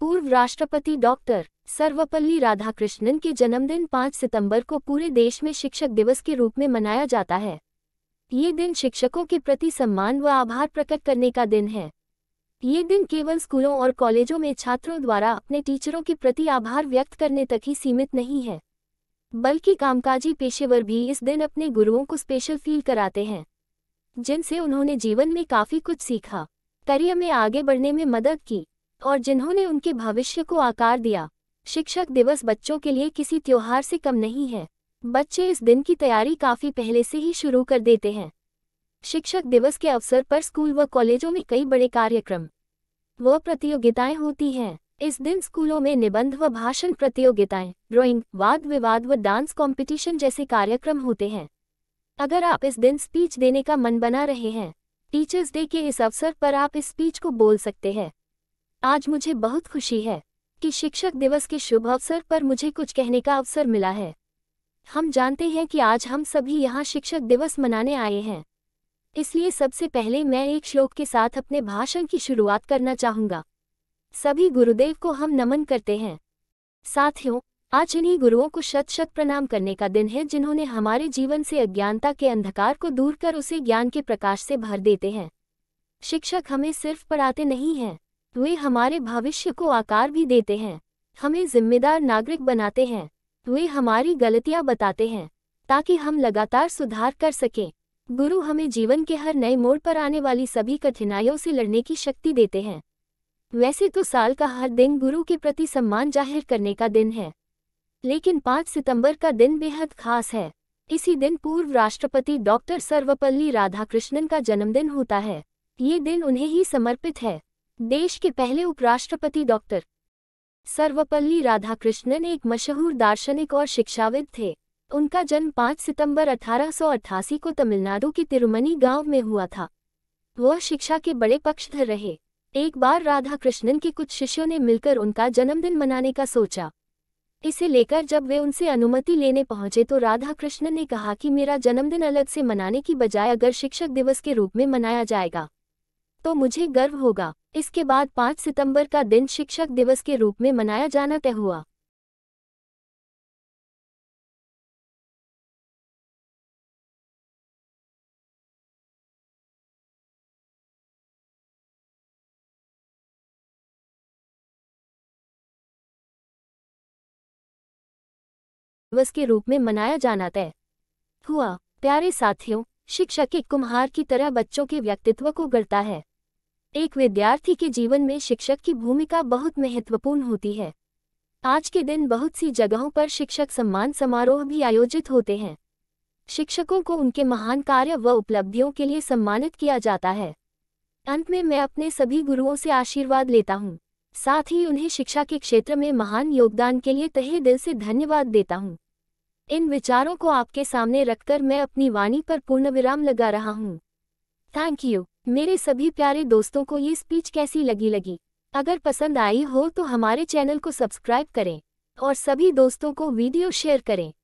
पूर्व राष्ट्रपति डॉक्टर सर्वपल्ली राधाकृष्णन के जन्मदिन 5 सितंबर को पूरे देश में शिक्षक दिवस के रूप में मनाया जाता है ये दिन शिक्षकों के प्रति सम्मान व आभार प्रकट करने का दिन है ये दिन केवल स्कूलों और कॉलेजों में छात्रों द्वारा अपने टीचरों के प्रति आभार व्यक्त करने तक ही सीमित नहीं है बल्कि कामकाजी पेशेवर भी इस दिन अपने गुरुओं को स्पेशल फील कराते हैं जिनसे उन्होंने जीवन में काफ़ी कुछ सीखा करियर में आगे बढ़ने में मदद की और जिन्होंने उनके भविष्य को आकार दिया शिक्षक दिवस बच्चों के लिए किसी त्योहार से कम नहीं है बच्चे इस दिन की तैयारी काफ़ी पहले से ही शुरू कर देते हैं शिक्षक दिवस के अवसर पर स्कूल व कॉलेजों में कई बड़े कार्यक्रम व प्रतियोगिताएं होती हैं इस दिन स्कूलों में निबंध व भाषण प्रतियोगिताएं ड्रॉइंग वाद विवाद व डांस कंपटीशन जैसे कार्यक्रम होते हैं अगर आप इस दिन स्पीच देने का मन बना रहे हैं टीचर्स डे के इस अवसर पर आप इस स्पीच को बोल सकते हैं आज मुझे बहुत खुशी है कि शिक्षक दिवस के शुभ अवसर पर मुझे कुछ कहने का अवसर मिला है हम जानते हैं कि आज हम सभी यहाँ शिक्षक दिवस मनाने आए हैं इसलिए सबसे पहले मैं एक श्लोक के साथ अपने भाषण की शुरुआत करना चाहूँगा सभी गुरुदेव को हम नमन करते हैं साथियों आज इन्हीं गुरुओं को शत शत प्रणाम करने का दिन है जिन्होंने हमारे जीवन से अज्ञानता के अंधकार को दूर कर उसे ज्ञान के प्रकाश से भर देते हैं शिक्षक हमें सिर्फ पढ़ाते नहीं हैं वे हमारे भविष्य को आकार भी देते हैं हमें जिम्मेदार नागरिक बनाते हैं वे हमारी गलतियां बताते हैं ताकि हम लगातार सुधार कर सकें गुरु हमें जीवन के हर नए मोड़ पर आने वाली सभी कठिनाइयों से लड़ने की शक्ति देते हैं वैसे तो साल का हर दिन गुरु के प्रति सम्मान जाहिर करने का दिन है लेकिन 5 सितंबर का दिन बेहद खास है इसी दिन पूर्व राष्ट्रपति डॉक्टर सर्वपल्ली राधाकृष्णन का जन्मदिन होता है ये दिन उन्हें ही समर्पित है देश के पहले उपराष्ट्रपति डॉक्टर सर्वपल्ली राधाकृष्णन एक मशहूर दार्शनिक और शिक्षाविद थे उनका जन्म 5 सितंबर 1888 को तमिलनाडु के तिरुमनी गांव में हुआ था वह शिक्षा के बड़े पक्षधर रहे एक बार राधाकृष्णन के कुछ शिष्यों ने मिलकर उनका जन्मदिन मनाने का सोचा इसे लेकर जब वे उनसे अनुमति लेने पहुंचे तो राधाकृष्णन ने कहा कि मेरा जन्मदिन अलग से मनाने की बजाय अगर शिक्षक दिवस के रूप में मनाया जाएगा तो मुझे गर्व होगा इसके बाद 5 सितंबर का दिन शिक्षक दिवस के रूप में मनाया जाना तय हुआ दिवस के रूप में मनाया जाना तय हुआ प्यारे साथियों शिक्षक एक कुम्हार की तरह बच्चों के व्यक्तित्व को गढ़ता है एक विद्यार्थी के जीवन में शिक्षक की भूमिका बहुत महत्वपूर्ण होती है आज के दिन बहुत सी जगहों पर शिक्षक सम्मान समारोह भी आयोजित होते हैं शिक्षकों को उनके महान कार्य व उपलब्धियों के लिए सम्मानित किया जाता है अंत में मैं अपने सभी गुरुओं से आशीर्वाद लेता हूँ साथ ही उन्हें शिक्षा के क्षेत्र में महान योगदान के लिए तहे दिल से धन्यवाद देता हूँ इन विचारों को आपके सामने रखकर मैं अपनी वाणी पर पूर्ण विराम लगा रहा हूँ थैंक यू मेरे सभी प्यारे दोस्तों को ये स्पीच कैसी लगी लगी अगर पसंद आई हो तो हमारे चैनल को सब्सक्राइब करें और सभी दोस्तों को वीडियो शेयर करें